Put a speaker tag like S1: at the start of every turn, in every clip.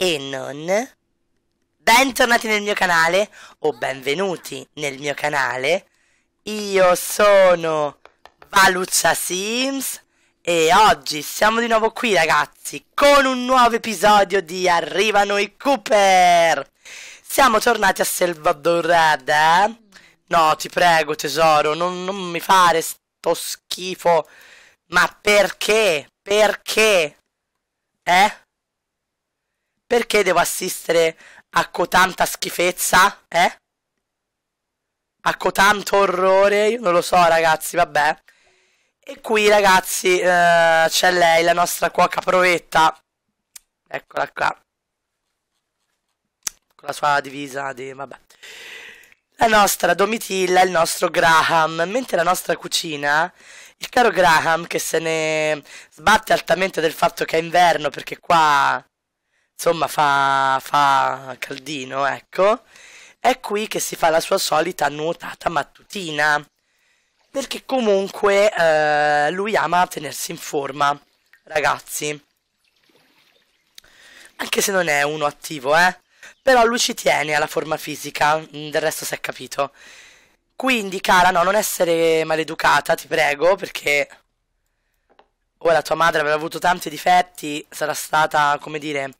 S1: e non. Bentornati nel mio canale o benvenuti nel mio canale. Io sono Valuccia Sims e oggi siamo di nuovo qui ragazzi con un nuovo episodio di Arrivano i Cooper. Siamo tornati a Salvador Salvadorada. Eh? No, ti prego tesoro, non, non mi fare sto schifo. Ma perché? Perché? Eh? Perché devo assistere a cotanta schifezza? Eh? A cotanto orrore? Io non lo so, ragazzi, vabbè. E qui, ragazzi, eh, c'è lei, la nostra cuoca provetta. Eccola qua. Con la sua divisa di... vabbè. La nostra Domitilla, il nostro Graham. Mentre la nostra cucina il caro Graham che se ne sbatte altamente del fatto che è inverno perché qua insomma fa, fa caldino, ecco, è qui che si fa la sua solita nuotata mattutina, perché comunque eh, lui ama tenersi in forma, ragazzi. Anche se non è uno attivo, eh. Però lui ci tiene alla forma fisica, mm, del resto si è capito. Quindi, cara, no, non essere maleducata, ti prego, perché... Ora tua madre avrà avuto tanti difetti, sarà stata, come dire,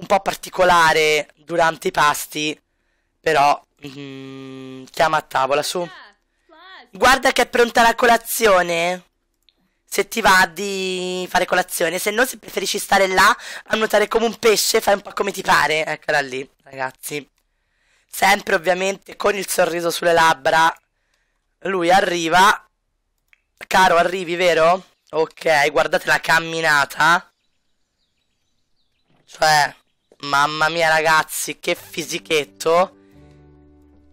S1: un po' particolare durante i pasti, però mm, chiama a tavola su. Guarda che è pronta la colazione. Se ti va di fare colazione, se no se preferisci stare là a nuotare come un pesce, fai un po' come ti pare. Eccola lì, ragazzi. Sempre ovviamente con il sorriso sulle labbra. Lui arriva. Caro, arrivi, vero? Ok, guardate la camminata. Cioè, Mamma mia ragazzi, che fisichetto.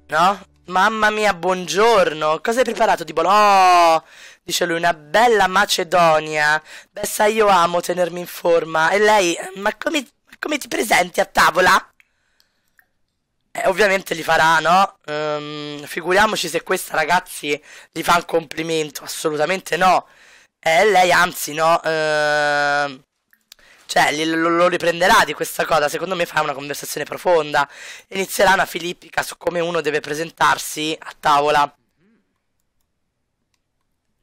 S1: No? Mamma mia, buongiorno. Cosa hai preparato di buono? Oh, dice lui, una bella Macedonia. Beh, sai, io amo tenermi in forma. E lei, ma come, come ti presenti a tavola? Eh, ovviamente li farà, no? Um, figuriamoci se questa, ragazzi, gli fa un complimento. Assolutamente no. Eh, lei, anzi, no. Ehm... Uh cioè lo, lo, riprenderà di questa cosa, secondo me fa una conversazione profonda, inizierà una filippica su come uno deve presentarsi a tavola.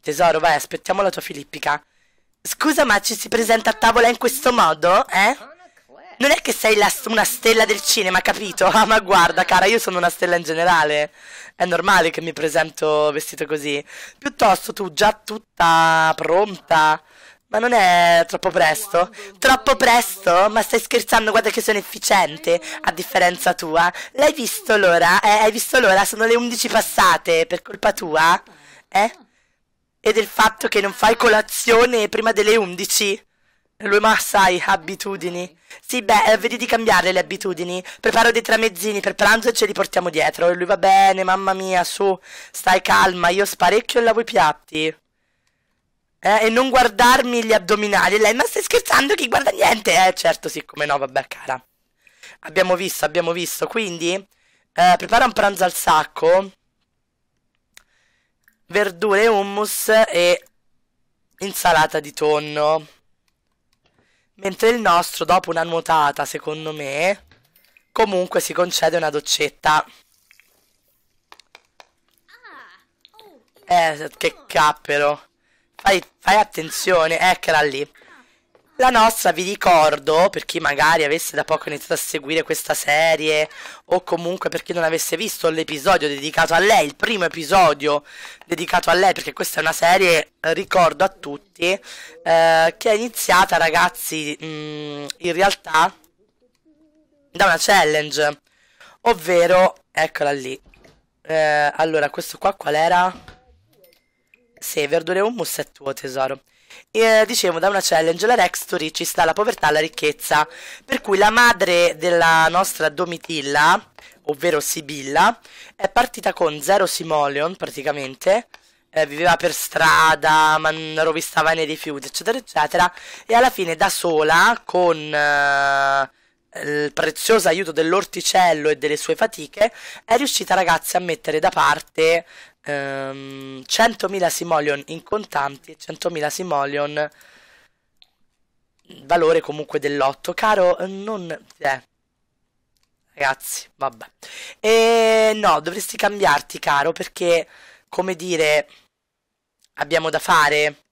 S1: Tesoro, vai, aspettiamo la tua filippica. Scusa, ma ci si presenta a tavola in questo modo, eh? Non è che sei la, una stella del cinema, capito? Ah, ma guarda, cara, io sono una stella in generale. È normale che mi presento vestito così. Piuttosto tu, già tutta pronta, ma non è troppo presto? Troppo presto? Ma stai scherzando? Guarda che sono efficiente, a differenza tua. L'hai visto l'ora? Eh, hai visto l'ora? Sono le 11 passate, per colpa tua? Eh? E del fatto che non fai colazione prima delle 11? Lui ma sai, abitudini. Sì, beh, eh, vedi di cambiare le abitudini. Preparo dei tramezzini per pranzo e ce li portiamo dietro. E lui va bene, mamma mia, su, stai calma, io sparecchio e lavo i piatti. Eh, e non guardarmi gli addominali. Lei, ma stai scherzando? Chi guarda niente? Eh, certo, sì, come no, vabbè, cara. Abbiamo visto, abbiamo visto. Quindi, eh, prepara un pranzo al sacco. Verdure, hummus e insalata di tonno. Mentre il nostro, dopo una nuotata, secondo me, comunque si concede una doccetta. Ah, oh, eh, che cappero. Fai, fai attenzione, eccola eh, lì. La nostra, vi ricordo, per chi magari avesse da poco iniziato a seguire questa serie o comunque per chi non avesse visto l'episodio dedicato a lei, il primo episodio dedicato a lei, perché questa è una serie, eh, ricordo a tutti, eh, che è iniziata ragazzi mh, mm, in realtà da una challenge, ovvero, eccola lì. Eh, allora, questo qua qual era? se verdure e hummus è tuo oh, tesoro. E, eh, dicevo, da una challenge, la Rex to Rich, sta la povertà alla ricchezza. Per cui la madre della nostra Domitilla, ovvero Sibilla, è partita con zero simoleon praticamente. Eh, viveva per strada, man- rovistava nei rifiuti, eccetera, eccetera. E alla fine da sola, con eh, il prezioso aiuto dell'orticello e delle sue fatiche, è riuscita, ragazzi, a mettere da parte ehm, 100.000 simoleon in contanti e 100.000 simoleon valore comunque dell'otto. Caro, non... Eh. Ragazzi, vabbè. E no, dovresti cambiarti, caro, perché, come dire, abbiamo da fare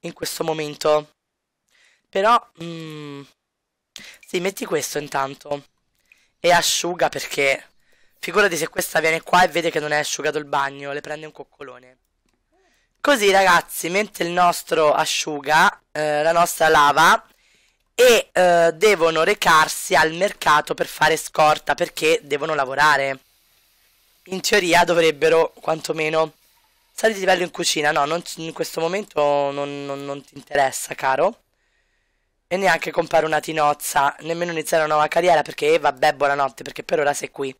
S1: in questo momento. Però... Mm, sì, metti questo intanto. E asciuga perché Figurati se questa viene qua e vede che non è asciugato il bagno, le prende un coccolone. Così ragazzi, mentre il nostro asciuga, eh, la nostra lava, e eh, devono recarsi al mercato per fare scorta perché devono lavorare. In teoria dovrebbero, quantomeno, salire di livello in cucina. No, non, in questo momento non, non, non ti interessa, caro. E neanche comprare una tinozza, nemmeno iniziare una nuova carriera perché, eh, vabbè, buonanotte, perché per ora sei qui.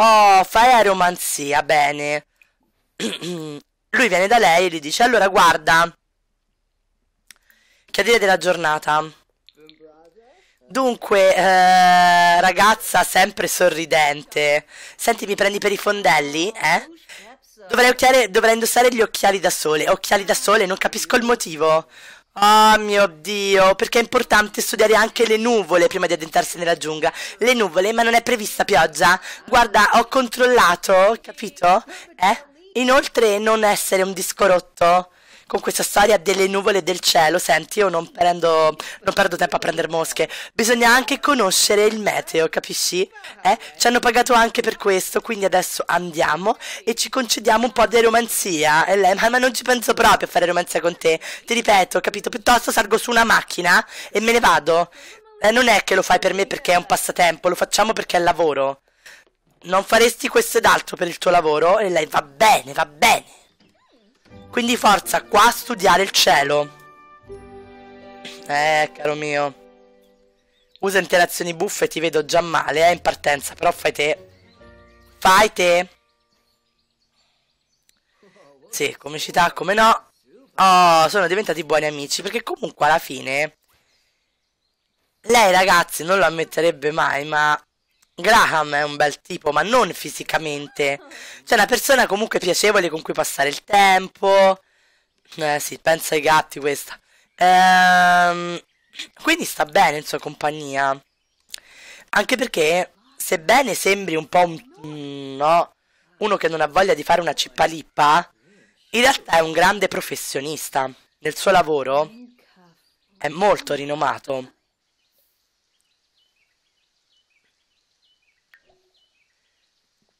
S1: Oh, fai aeromanzia, bene. Lui viene da lei e gli dice, allora guarda, che dire della giornata? Dunque, eh, ragazza sempre sorridente, senti mi prendi per i fondelli, eh? Dovrei, occhiare, dovrei indossare gli occhiali da sole, occhiali da sole, non capisco il motivo. Oh mio Dio, perché è importante studiare anche le nuvole prima di addentrarsi nella giungla. Le nuvole, ma non è prevista pioggia? Guarda, ho controllato, capito? Eh? Inoltre non essere un disco rotto con questa storia delle nuvole del cielo. Senti, io non, prendo, non perdo tempo a prendere mosche. Bisogna anche conoscere il meteo, capisci? Eh? Ci hanno pagato anche per questo, quindi adesso andiamo e ci concediamo un po' di romanzia. E lei, ma, ma non ci penso proprio a fare romanzia con te. Ti ripeto, capito? Piuttosto salgo su una macchina e me ne vado. Eh, non è che lo fai per me perché è un passatempo, lo facciamo perché è lavoro. Non faresti questo ed altro per il tuo lavoro? E lei va bene, va bene. Quindi forza qua a studiare il cielo. Eh, caro mio. Usa interazioni buffe, ti vedo già male, eh, in partenza, però fai te. Fai te. Sì, comicità, come no. Oh, sono diventati buoni amici, perché comunque alla fine... Lei, ragazzi, non lo ammetterebbe mai, ma Graham è un bel tipo, ma non fisicamente. Cioè, una persona comunque piacevole con cui passare il tempo. Eh sì, pensa ai gatti questa. Ehm, quindi sta bene in sua compagnia. Anche perché, sebbene sembri un po' un, mm, no, uno che non ha voglia di fare una cippalippa, in realtà è un grande professionista. Nel suo lavoro è molto rinomato.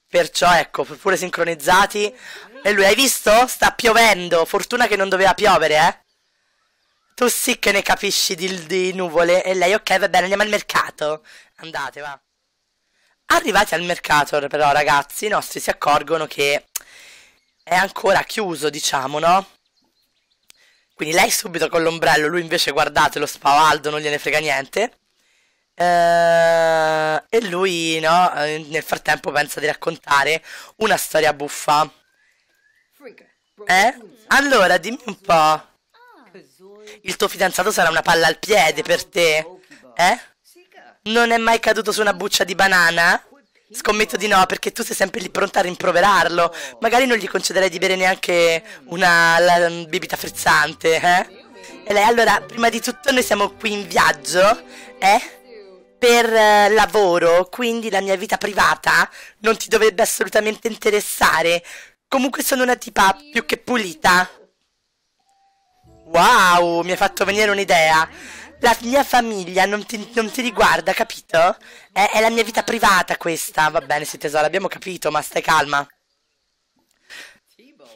S1: Perciò ecco, pure sincronizzati. E lui, hai visto? Sta piovendo. Fortuna che non doveva piovere, eh. Tu sì che ne capisci di, di nuvole. E lei, ok, va bene, andiamo al mercato. Andate, va. Arrivati al mercato, però, ragazzi, i nostri si accorgono che è ancora chiuso, diciamo, no? Quindi lei subito con l'ombrello, lui invece guardate lo spavaldo, non gliene frega niente. Eh, e lui, no, eh, nel frattempo pensa di raccontare una storia buffa. Eh? Allora, dimmi un po'. Il tuo fidanzato sarà una palla al piede per te. Eh? Non è mai caduto su una buccia di banana? Scommetto di no, perché tu sei sempre lì pronta a rimproverarlo. Magari non gli concederei di bere neanche una la, mm, bibita frizzante, eh? E lei, allora, prima di tutto noi siamo qui in viaggio, eh? per eh, lavoro, quindi la mia vita privata non ti dovrebbe assolutamente interessare. Comunque sono una tipa più che pulita. Wow, mi ha fatto venire un'idea. La mia famiglia non ti, non ti riguarda, capito? È, è, la mia vita privata questa. Va bene, sì tesoro, abbiamo capito, ma stai calma.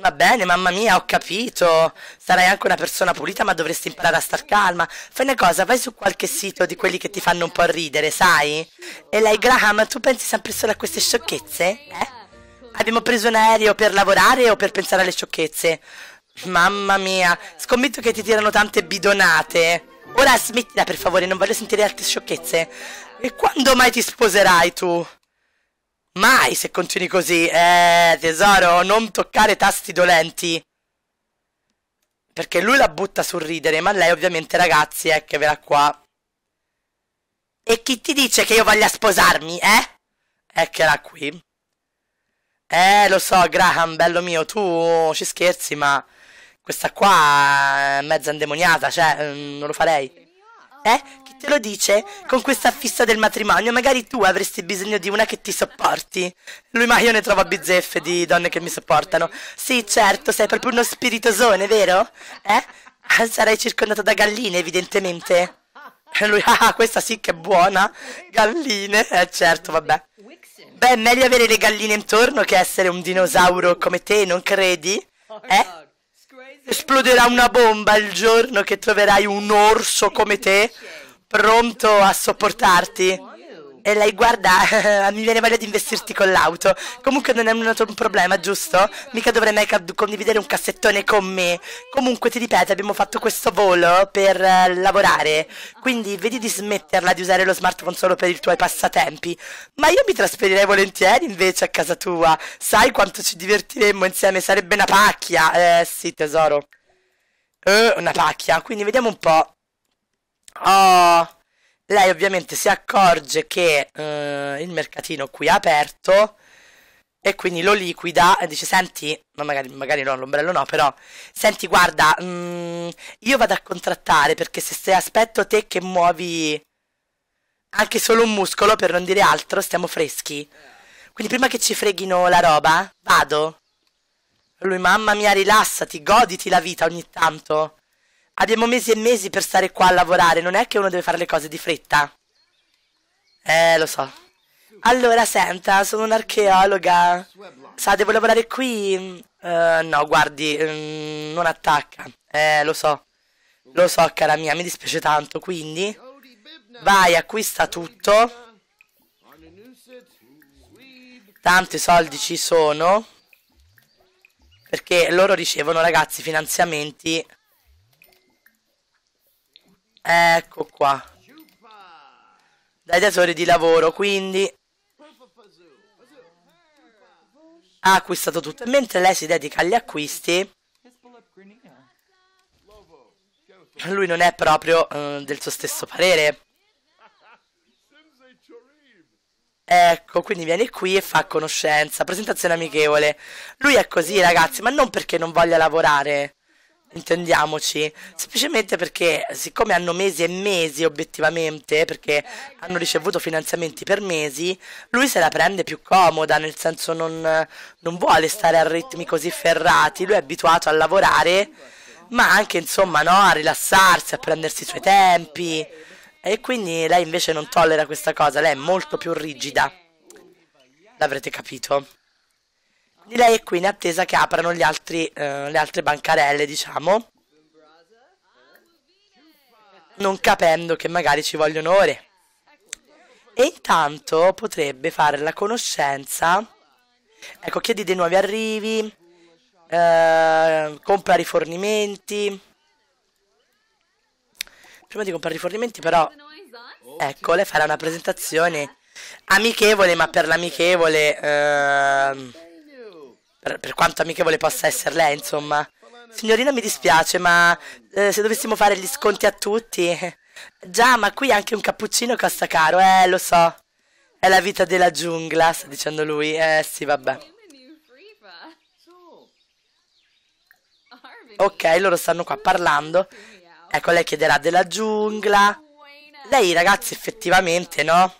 S1: Va bene, mamma mia, ho capito. Sarai anche una persona pulita, ma dovresti imparare a star calma. Fai una cosa, vai su qualche sito di quelli che ti fanno un po' ridere, sai? E lei, Graham, tu pensi sempre solo a queste sciocchezze? Eh? Abbiamo preso un aereo per lavorare o per pensare alle sciocchezze? Mamma mia, scommetto che ti tirano tante bidonate. Ora smettila, per favore, non voglio sentire altre sciocchezze. E quando mai ti sposerai tu? Mai se continui così. Eh, tesoro, non toccare tasti dolenti. Perché lui la butta sul ridere, ma lei ovviamente, ragazzi, è eh, che verrà qua. E chi ti dice che io voglia sposarmi, eh? È che era qui. Eh, lo so, Graham, bello mio, tu ci scherzi, ma questa qua è mezza indemoniata, cioè, mm, non lo farei. Eh? te lo dice con questa fissa del matrimonio, magari tu avresti bisogno di una che ti sopporti. Lui, ma io ne trovo bizzeffe di donne che mi sopportano. Sì, certo, sei proprio uno spiritosone, vero? Eh? Ah, Sarai circondato da galline, evidentemente. E lui, ah, ah, questa sì che è buona. Galline, eh certo, vabbè. Beh, meglio avere le galline intorno che essere un dinosauro come te, non credi? Eh? Esploderà una bomba il giorno che troverai un orso come te pronto a sopportarti. E lei guarda, mi viene voglia di investirti con l'auto. Comunque non è un, problema, giusto? Mica dovrei mai condividere un cassettone con me. Comunque ti ripeto, abbiamo fatto questo volo per eh, lavorare. Quindi vedi di smetterla di usare lo smartphone solo per i tuoi passatempi. Ma io mi trasferirei volentieri invece a casa tua. Sai quanto ci divertiremmo insieme? Sarebbe una pacchia. Eh sì, tesoro. Eh, una pacchia. Quindi vediamo un po'. Oh, lei ovviamente si accorge che eh, il mercatino qui è aperto e quindi lo liquida e dice senti, no, magari, magari no, l'ombrello no, però senti guarda, mh, mm, io vado a contrattare perché se stai aspetto te che muovi anche solo un muscolo per non dire altro, stiamo freschi. Quindi prima che ci freghino la roba, vado. Lui, mamma mia, rilassati, goditi la vita ogni tanto. Abbiamo mesi e mesi per stare qua a lavorare, non è che uno deve fare le cose di fretta. Eh, lo so. Allora, senta, sono un'archeologa. Sa, devo lavorare qui. Uh, no, guardi, mm, non attacca. Eh, lo so. Lo so, cara mia, mi dispiace tanto, quindi... Vai, acquista tutto. Tanti soldi ci sono. Perché loro ricevono, ragazzi, finanziamenti Ecco qua. Dai tesori di lavoro, quindi... Ha acquistato tutto. mentre lei si dedica agli acquisti... Lui non è proprio uh, del suo stesso parere. Ecco, quindi viene qui e fa conoscenza. Presentazione amichevole. Lui è così, ragazzi, ma non perché non voglia lavorare intendiamoci, semplicemente perché siccome hanno mesi e mesi obiettivamente, perché hanno ricevuto finanziamenti per mesi, lui se la prende più comoda, nel senso non, non vuole stare a ritmi così ferrati, lui è abituato a lavorare, ma anche insomma no, a rilassarsi, a prendersi i suoi tempi e quindi lei invece non tollera questa cosa, lei è molto più rigida, l'avrete capito. Di lei è qui in attesa che aprano altri, eh, le altre bancarelle, diciamo. Non capendo che magari ci vogliono ore. E intanto potrebbe fare la conoscenza. Ecco, chiedi dei nuovi arrivi. Eh, compra rifornimenti. Prima di comprare rifornimenti, però. Ecco, lei farà una presentazione amichevole, ma per l'amichevole. Eh, per, per quanto amichevole possa essere lei, insomma. Signorina, mi dispiace, ma eh, se dovessimo fare gli sconti a tutti... Già, ma qui anche un cappuccino costa caro, eh, lo so. È la vita della giungla, sta dicendo lui. Eh, sì, vabbè. Ok, loro stanno qua parlando. Ecco, lei chiederà della giungla. Lei, ragazzi, effettivamente, no?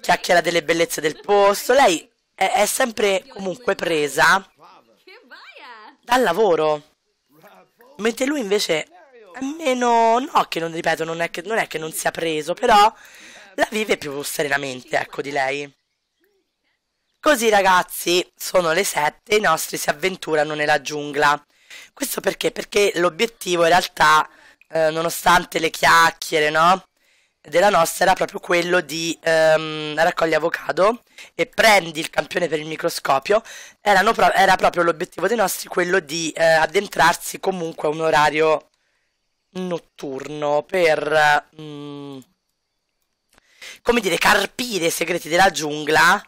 S1: Chiacchiera delle bellezze del posto. Lei è, è sempre comunque presa dal lavoro. Mentre lui invece, è meno... no che non, ripeto, non è che, non è che non sia preso, però la vive più serenamente, ecco, di lei. Così ragazzi, sono le 7 i nostri si avventurano nella giungla. Questo perché? Perché l'obiettivo in realtà, eh, nonostante le chiacchiere, no? della nostra era proprio quello di ehm, raccogli avocado e prendi il campione per il microscopio pro- era proprio l'obiettivo dei nostri quello di eh, addentrarsi comunque a un orario notturno per mm, come dire carpire i segreti della giungla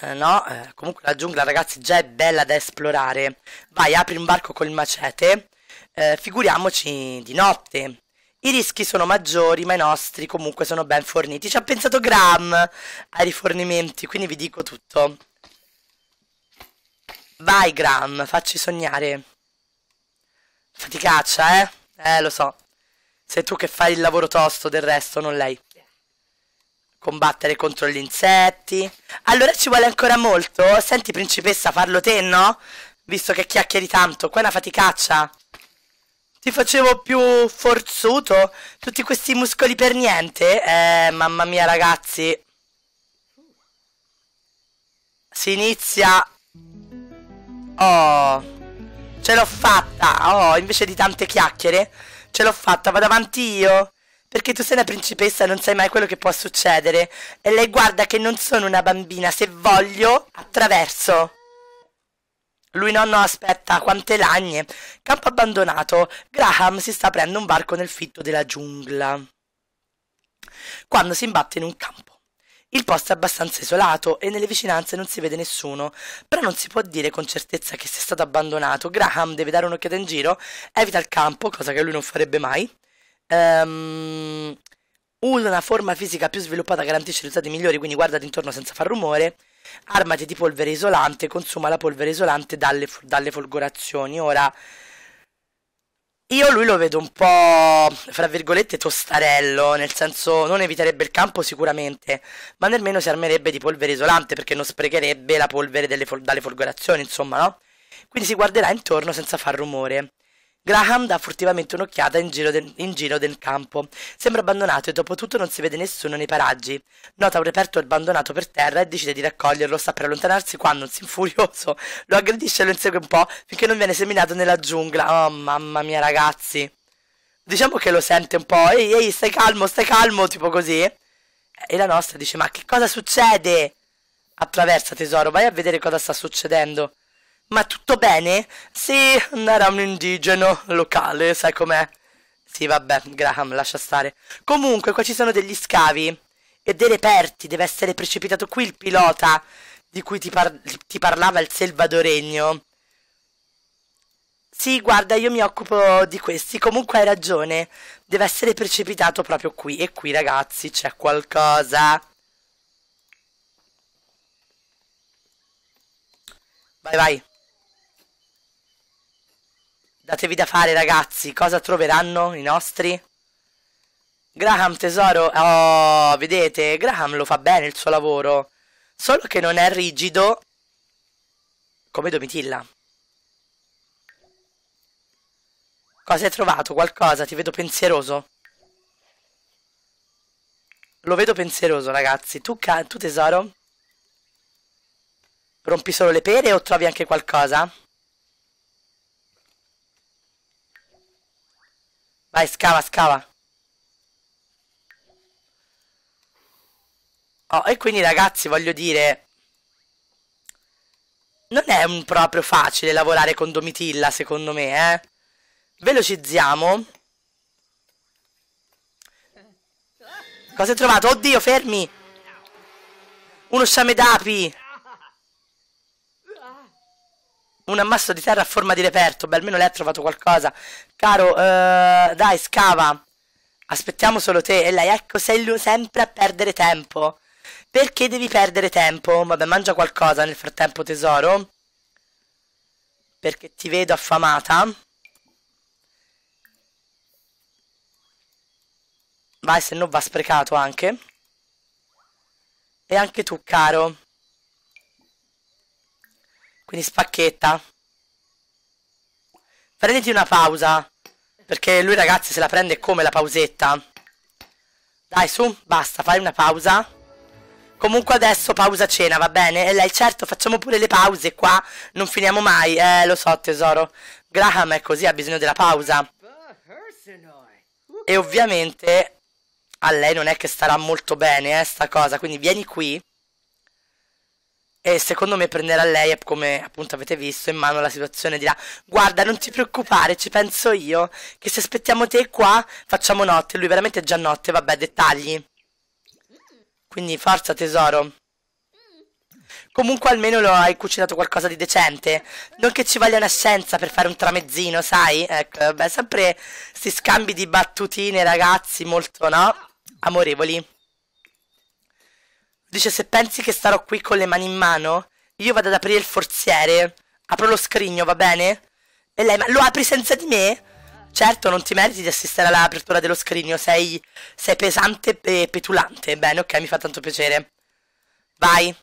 S1: eh, no eh, comunque la giungla ragazzi già è bella da esplorare vai apri un barco col macete eh, figuriamoci di notte i rischi sono maggiori, ma i nostri comunque sono ben forniti. Ci ha pensato Graham ai rifornimenti, quindi vi dico tutto. Vai Graham, facci sognare. Faticaccia, eh? Eh, lo so. Sei tu che fai il lavoro tosto del resto, non lei. Combattere contro gli insetti. Allora ci vuole ancora molto? Senti, principessa, farlo te, no? Visto che chiacchieri tanto, qua è una faticaccia. Ti facevo più forzuto? Tutti questi muscoli per niente? Eh, mamma mia, ragazzi. Si inizia... Oh... Ce l'ho fatta! Oh, invece di tante chiacchiere, ce l'ho fatta, vado avanti io! Perché tu sei una principessa e non sai mai quello che può succedere. E lei guarda che non sono una bambina, se voglio, attraverso. Lui nonno aspetta quante lagne. Campo abbandonato. Graham si sta aprendo un barco nel fitto della giungla. Quando si imbatte in un campo. Il posto è abbastanza isolato e nelle vicinanze non si vede nessuno, però non si può dire con certezza che sia stato abbandonato. Graham deve dare un'occhiata in giro, evita il campo, cosa che lui non farebbe mai. Um, una forma fisica più sviluppata garantisce risultati migliori, quindi guarda intorno senza far rumore. Armati di polvere isolante, consuma la polvere isolante dalle, dalle folgorazioni. Ora, io lui lo vedo un po', fra virgolette, tostarello, nel senso non eviterebbe il campo sicuramente, ma nemmeno si armerebbe di polvere isolante perché non sprecherebbe la polvere fol- dalle folgorazioni, insomma, no? Quindi si guarderà intorno senza far rumore. Graham dà furtivamente un'occhiata in, in giro, del campo. Sembra abbandonato e dopo tutto non si vede nessuno nei paraggi. Nota un reperto abbandonato per terra e decide di raccoglierlo. Sta per allontanarsi quando un sinfurioso lo aggredisce e lo insegue un po' finché non viene seminato nella giungla. Oh mamma mia ragazzi. Diciamo che lo sente un po'. Ehi, ehi, stai calmo, stai calmo, tipo così. E la nostra dice, ma che cosa succede? Attraversa tesoro, vai a vedere cosa sta succedendo. Ma tutto bene? Sì, era un indigeno locale, sai com'è. Sì, vabbè, Graham, lascia stare. Comunque, qua ci sono degli scavi e dei reperti. Deve essere precipitato qui il pilota di cui ti, par ti parlava il salvadoregno. Sì, guarda, io mi occupo di questi. Comunque hai ragione. Deve essere precipitato proprio qui. E qui, ragazzi, c'è qualcosa. Vai, vai. Datevi da fare ragazzi, cosa troveranno i nostri? Graham tesoro, oh vedete, Graham lo fa bene il suo lavoro, solo che non è rigido come Domitilla. Cosa hai trovato? Qualcosa? Ti vedo pensieroso. Lo vedo pensieroso ragazzi, tu, tu tesoro? Rompi solo le pere o trovi anche qualcosa? Vai, scava, scava. Oh, e quindi ragazzi, voglio dire... Non è un proprio facile lavorare con Domitilla, secondo me, eh. Velocizziamo. Cosa hai trovato? Oddio, fermi! Uno sciame d'api! un ammasso di terra a forma di reperto. Beh, almeno lei ha trovato qualcosa. Caro, uh, dai, scava. Aspettiamo solo te. E lei, ecco, sei sempre a perdere tempo. Perché devi perdere tempo? Vabbè, mangia qualcosa nel frattempo, tesoro. Perché ti vedo affamata. Vai, se no va sprecato anche. E anche tu, caro. Quindi spacchetta. Prenditi una pausa. Perché lui ragazzi se la prende come la pausetta. Dai su, basta, fai una pausa. Comunque adesso pausa cena, va bene? E lei, certo, facciamo pure le pause qua. Non finiamo mai. Eh, lo so tesoro. Graham è così, ha bisogno della pausa. E ovviamente a lei non è che starà molto bene, eh, sta cosa. Quindi vieni qui. E secondo me prenderà lei, come appunto avete visto, in mano la situazione e dirà Guarda, non ti preoccupare, ci penso io, che se aspettiamo te qua facciamo notte. Lui veramente è già notte, vabbè, dettagli. Quindi forza tesoro. Comunque almeno lo hai cucinato qualcosa di decente. Non che ci voglia una scienza per fare un tramezzino, sai? Ecco, vabbè, sempre questi scambi di battutine, ragazzi, molto, no? Amorevoli. Dice se pensi che starò qui con le mani in mano, io vado ad aprire il forziere. Apro lo scrigno, va bene? E lei, ma lo apri senza di me? Certo, non ti meriti di assistere all'apertura dello scrigno, sei, sei pesante e petulante. Bene, ok, mi fa tanto piacere. Vai.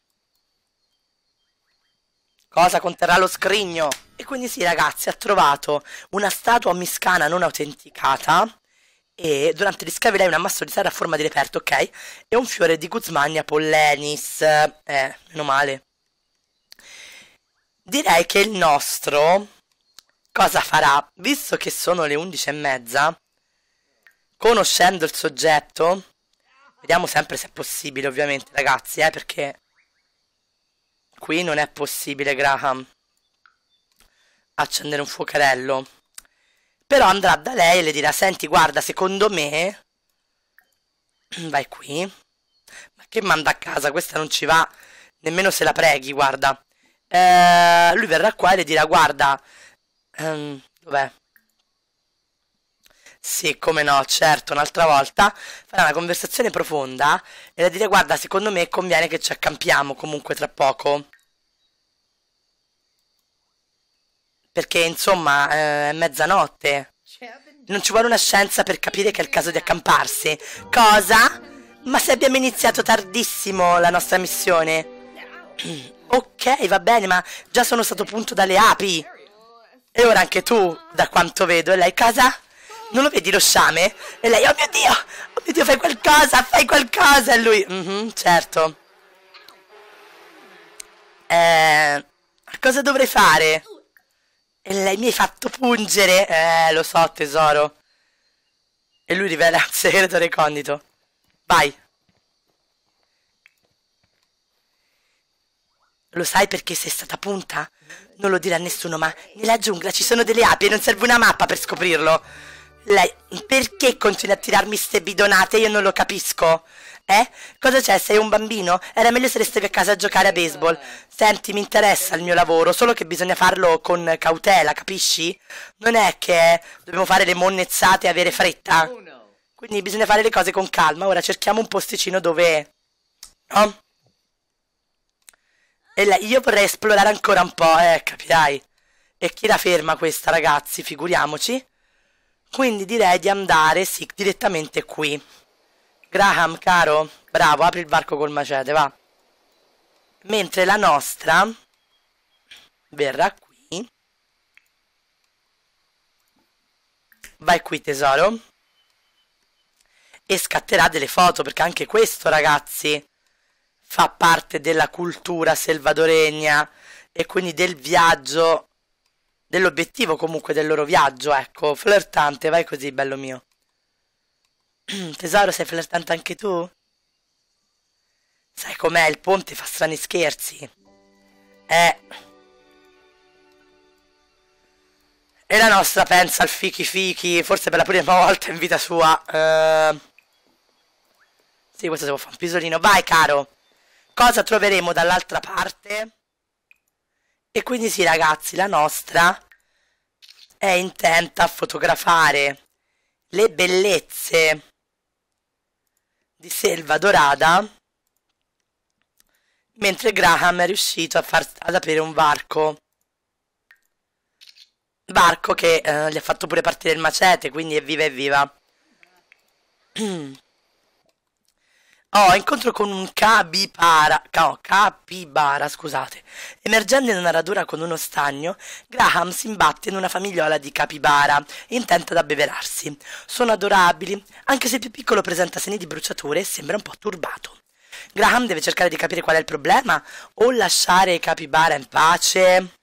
S1: Cosa conterrà lo scrigno? E quindi sì, ragazzi, ha trovato una statua miscana non autenticata e durante gli scavi lei un ammasso di terra a forma di reperto, ok? E un fiore di Guzmania Pollenis. Eh, meno male. Direi che il nostro cosa farà? Visto che sono le 11 e mezza, conoscendo il soggetto, vediamo sempre se è possibile, ovviamente, ragazzi, eh, perché qui non è possibile, Graham, accendere un fuocarello. Però andrà da lei e le dirà, senti, guarda, secondo me... Vai qui. Ma che manda a casa? Questa non ci va. Nemmeno se la preghi, guarda. Eh, lui verrà qua e le dirà, guarda... Ehm, dov'è? Sì, come no, certo, un'altra volta farà una conversazione profonda e le dirà, guarda, secondo me conviene che ci accampiamo comunque tra poco. perché insomma eh, è mezzanotte. Cioè, non ci vuole una scienza per capire che è il caso di accamparsi. Cosa? Ma se abbiamo iniziato tardissimo la nostra missione. ok, va bene, ma già sono stato punto dalle api. E ora anche tu, da quanto vedo. E lei cosa? Non lo vedi lo sciame? E lei, oh mio Dio, oh mio Dio, fai qualcosa, fai qualcosa. E lui, mm -hmm, certo. Eh, cosa dovrei fare? E lei mi hai fatto pungere. Eh, lo so, tesoro. E lui rivela il segreto recondito. Vai. Lo sai perché sei stata punta? Non lo dirà nessuno, ma nella giungla ci sono delle api e non serve una mappa per scoprirlo. Lei, perché continui a tirarmi ste bidonate? Io non lo capisco. Eh? Cosa c'è? Sei un bambino? Era meglio se restavi a casa a giocare a baseball. Senti, mi interessa il mio lavoro, solo che bisogna farlo con cautela, capisci? Non è che dobbiamo fare le monnezzate e avere fretta. Quindi bisogna fare le cose con calma. Ora cerchiamo un posticino dove... No? E lei, io vorrei esplorare ancora un po', eh, capirai. E chi la ferma questa, ragazzi? Figuriamoci. Quindi direi di andare, sì, direttamente qui. Graham, caro, bravo, apri il barco col macete, va. Mentre la nostra verrà qui. Vai qui, tesoro. E scatterà delle foto, perché anche questo, ragazzi, fa parte della cultura salvadoregna e quindi del viaggio, dell'obiettivo comunque del loro viaggio, ecco, flirtante, vai così, bello mio. Tesoro, sei flirtante anche tu? Sai com'è? Il ponte fa strani scherzi. Eh. E la nostra pensa al fichi fichi, forse per la prima volta in vita sua. Uh... Sì, questo si può fare un pisolino. Vai, caro. Cosa troveremo dall'altra parte? E quindi sì, ragazzi, la nostra è intenta a fotografare le bellezze di Selva Dorada, mentre Graham è riuscito a far, ad aprire un varco. Varco che eh, gli ha fatto pure partire il macete, quindi evviva evviva. Oh, incontro con un capibara, no, capibara, scusate. Emergendo in una radura con uno stagno, Graham si imbatte in una famigliola di capibara, intenta ad abbeverarsi. Sono adorabili, anche se il più piccolo presenta segni di bruciature e sembra un po' turbato. Graham deve cercare di capire qual è il problema o lasciare i capibara in pace.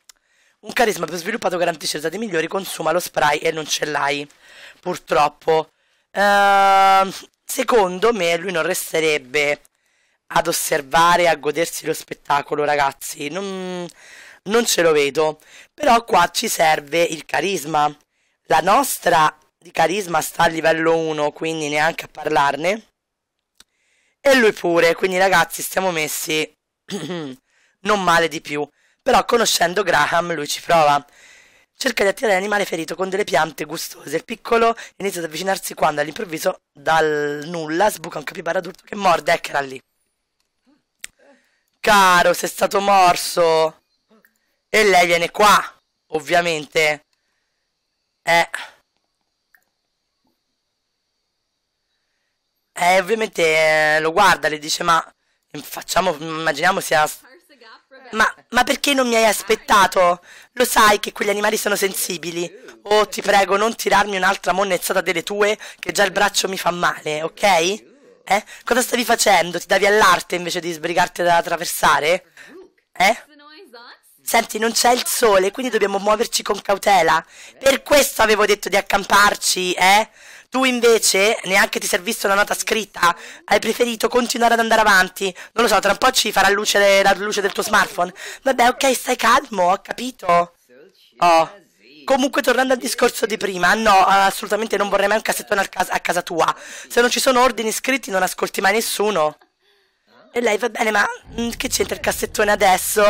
S1: Un carisma più sviluppato garantisce usati migliori, consuma lo spray e non ce l'hai. Purtroppo. Ehm... Uh secondo me lui non resterebbe ad osservare, a godersi lo spettacolo, ragazzi. Non, non ce lo vedo. Però qua ci serve il carisma. La nostra di carisma sta a livello 1, quindi neanche a parlarne. E lui pure, quindi ragazzi stiamo messi non male di più. Però conoscendo Graham lui ci prova. Cerca di attirare l'animale ferito con delle piante gustose. Il piccolo inizia ad avvicinarsi quando all'improvviso, dal nulla, sbuca un capibara adulto che morde. Ecco, era lì. Caro, sei stato morso. E lei viene qua, ovviamente. Eh. Eh, ovviamente eh, lo guarda, le dice, ma facciamo, immaginiamo sia ma, ma perché non mi hai aspettato? Lo sai che quegli animali sono sensibili. Oh, ti prego, non tirarmi un'altra monnezzata delle tue, che già il braccio mi fa male, ok? Eh? Cosa stavi facendo? Ti davi all'arte invece di sbrigarti da attraversare? Eh? Senti, non c'è il sole, quindi dobbiamo muoverci con cautela. Per questo avevo detto di accamparci, eh? Tu invece neanche ti sei visto una nota scritta, hai preferito continuare ad andare avanti. Non lo so, tra un po' ci farà luce la luce del tuo smartphone. Vabbè, ok, stai calmo, ho capito. Oh. Comunque, tornando al discorso di prima, no, assolutamente non vorrei mai un cassettone a casa, tua. Se non ci sono ordini scritti, non ascolti mai nessuno. E lei, va bene, ma mm, che c'entra il cassettone adesso?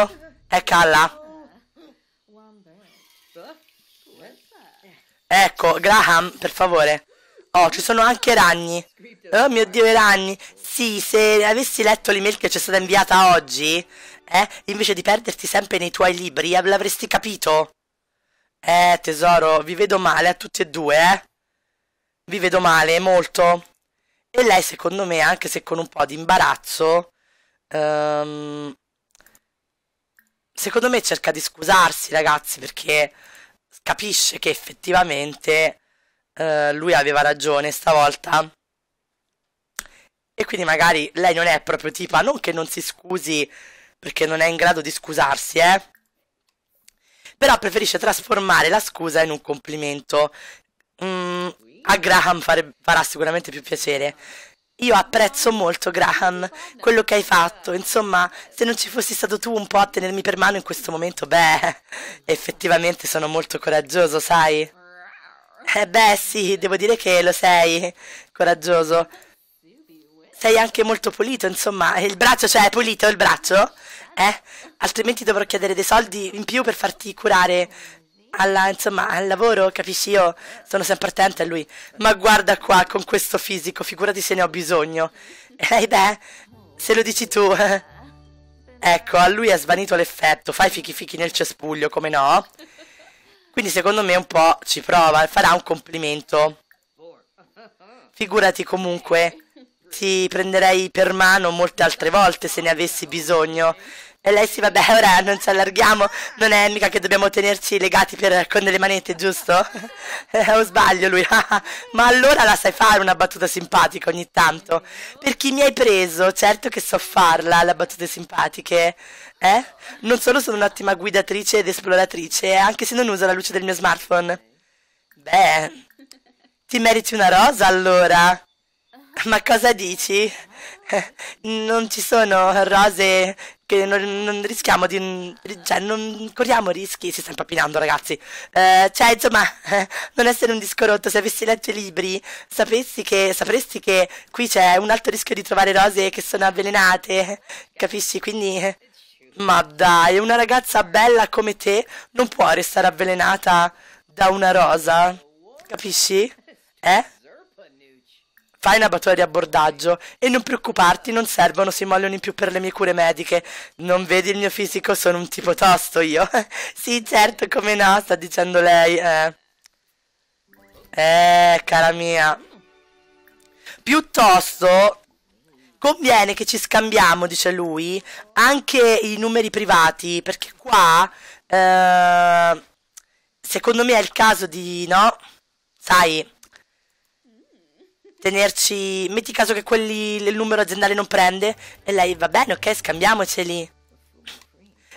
S1: E eh, calla. Ecco, Graham, per favore. Oh, ci sono anche ragni. Oh mio dio, i ragni. Sì, se avessi letto l'email che ci è stata inviata oggi, eh, invece di perderti sempre nei tuoi libri, l'avresti capito. Eh, tesoro, vi vedo male a tutti e due, eh. Vi vedo male, molto. E lei, secondo me, anche se con un po' di imbarazzo, um, secondo me cerca di scusarsi, ragazzi, perché capisce che effettivamente eh, lui aveva ragione stavolta. E quindi magari lei non è proprio tipa, non che non si scusi perché non è in grado di scusarsi, eh. Però preferisce trasformare la scusa in un complimento. Mm, a Graham fare, farà sicuramente più piacere. Io apprezzo molto, Graham, quello che hai fatto. Insomma, se non ci fossi stato tu un po' a tenermi per mano in questo momento, beh, effettivamente sono molto coraggioso, sai? Eh beh sì, devo dire che lo sei, coraggioso. Sei anche molto pulito, insomma. Il braccio, cioè, è pulito il braccio? Eh? Altrimenti dovrò chiedere dei soldi in più per farti curare alla, insomma, al lavoro, capisci? Io sono sempre attenta a lui. Ma guarda qua, con questo fisico, figurati se ne ho bisogno. Eh beh, se lo dici tu. Eh. ecco, a lui è svanito l'effetto. Fai fichi fichi nel cespuglio, come no? Quindi secondo me un po' ci prova e farà un complimento. Figurati comunque, ti prenderei per mano molte altre volte se ne avessi bisogno. E lei sì, vabbè, ora non ci allarghiamo, non è mica che dobbiamo tenerci legati per, con delle manette, giusto? o sbaglio lui, ma allora la sai fare una battuta simpatica ogni tanto. Per chi mi hai preso, certo che so farla, le battute simpatiche. Eh? Non solo sono un'ottima guidatrice ed esploratrice, eh, anche se non uso la luce del mio smartphone. Beh, ti meriti una rosa allora. Ma cosa dici? Non ci sono rose che non, non rischiamo di... cioè non corriamo rischi, si sta impappinando ragazzi. Eh, cioè insomma, non essere un disco rotto, se avessi letto i libri sapessi che, sapresti che qui c'è un alto rischio di trovare rose che sono avvelenate, capisci? Quindi... Ma dai, una ragazza bella come te non può restare avvelenata da una rosa. Capisci? Eh? Fai una battuta di abbordaggio e non preoccuparti, non servono, si mollono in più per le mie cure mediche. Non vedi il mio fisico, sono un tipo tosto io. sì, certo, come no, sta dicendo lei. Eh, eh cara mia. Piuttosto, Conviene che ci scambiamo, dice lui, anche i numeri privati, perché qua, eh, secondo me è il caso di, no? Sai, tenerci... Metti caso che quelli, il numero aziendale non prende, e lei, va bene, ok, scambiamoceli.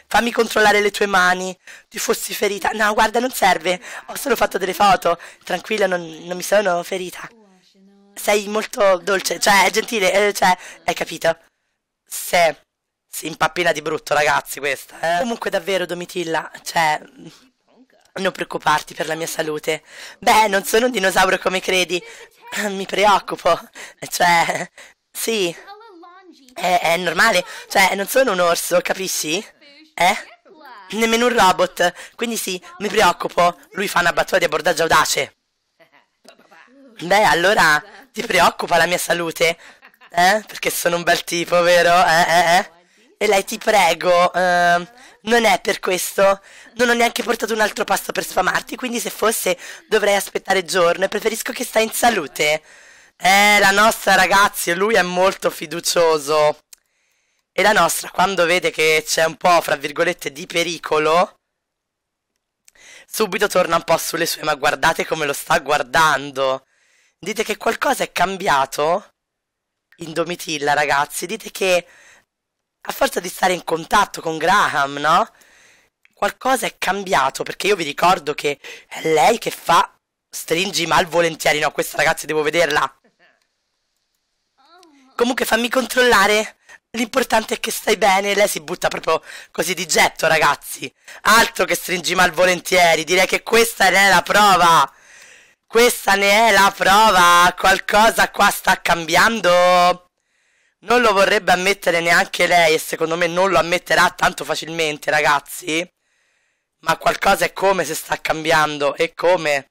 S1: Fammi controllare le tue mani. Ti fossi ferita. No, guarda, non serve. Ho solo fatto delle foto. Tranquilla, non, non mi sono ferita sei molto dolce, cioè è gentile, eh, cioè, hai capito? Se si impappina di brutto, ragazzi, questa, eh. Comunque davvero, Domitilla, cioè non preoccuparti per la mia salute. Beh, non sono un dinosauro come credi. Mi preoccupo. Cioè, sì. È, è normale. Cioè, non sono un orso, capisci? Eh? Nemmeno un robot. Quindi sì, mi preoccupo. Lui fa una battuta di abbordaggio audace. Beh, allora ti preoccupa la mia salute? Eh? Perché sono un bel tipo, vero? Eh, eh, eh. E lei ti prego, eh, non è per questo. Non ho neanche portato un altro pasto per sfamarti, quindi se fosse dovrei aspettare giorno e preferisco che stai in salute. Eh, la nostra ragazzi, lui è molto fiducioso. E la nostra, quando vede che c'è un po', fra virgolette, di pericolo, subito torna un po' sulle sue, ma guardate come lo sta guardando. Dite che qualcosa è cambiato in Domitilla, ragazzi. Dite che a forza di stare in contatto con Graham, no? Qualcosa è cambiato perché io vi ricordo che è lei che fa stringi malvolentieri. No, questa ragazzi devo vederla. Comunque fammi controllare. L'importante è che stai bene. Lei si butta proprio così di getto, ragazzi. Altro che stringi malvolentieri. Direi che questa è la prova. Questa ne è la prova, qualcosa qua sta cambiando. Non lo vorrebbe ammettere neanche lei e secondo me non lo ammetterà tanto facilmente, ragazzi. Ma qualcosa è come se sta cambiando e come.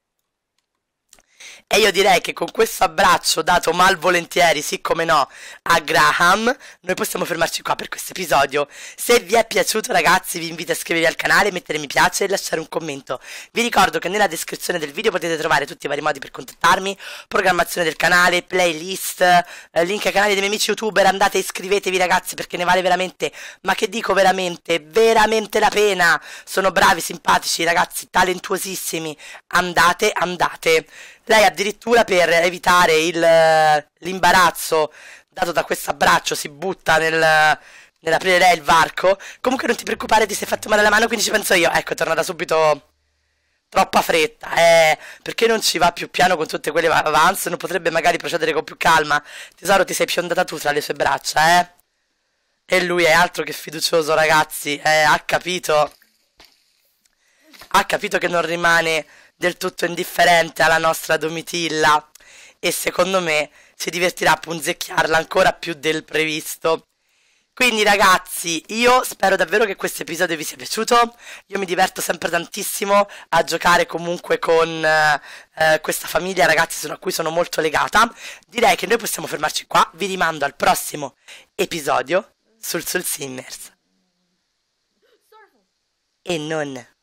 S1: E io direi che con questo abbraccio dato malvolentieri, sì come no, a Graham, noi possiamo fermarci qua per questo episodio. Se vi è piaciuto ragazzi vi invito a iscrivervi al canale, mettere mi piace e lasciare un commento. Vi ricordo che nella descrizione del video potete trovare tutti i vari modi per contattarmi, programmazione del canale, playlist, eh, link ai canali dei miei amici youtuber, andate e iscrivetevi ragazzi perché ne vale veramente, ma che dico veramente, veramente la pena. Sono bravi, simpatici ragazzi, talentuosissimi. Andate, andate. Lei addirittura per evitare il, l'imbarazzo dato da questo abbraccio si butta nel, nell'aprire lei il varco. Comunque non ti preoccupare, ti sei fatto male alla mano, quindi ci penso io. Ecco, è tornata subito troppa fretta. Eh, perché non ci va più piano con tutte quelle avance? Non potrebbe magari procedere con più calma? Tesoro, ti sei fiondata tu tra le sue braccia, eh? E lui è altro che fiducioso, ragazzi. Eh, ha capito. Ha capito che non rimane del tutto indifferente alla nostra domitilla e secondo me si divertirà a punzecchiarla ancora più del previsto. Quindi ragazzi, io spero davvero che questo episodio vi sia piaciuto, io mi diverto sempre tantissimo a giocare comunque con eh, eh questa famiglia, ragazzi sono, a cui sono molto legata. Direi che noi possiamo fermarci qua, vi rimando al prossimo episodio sul Soul Simmers. E non...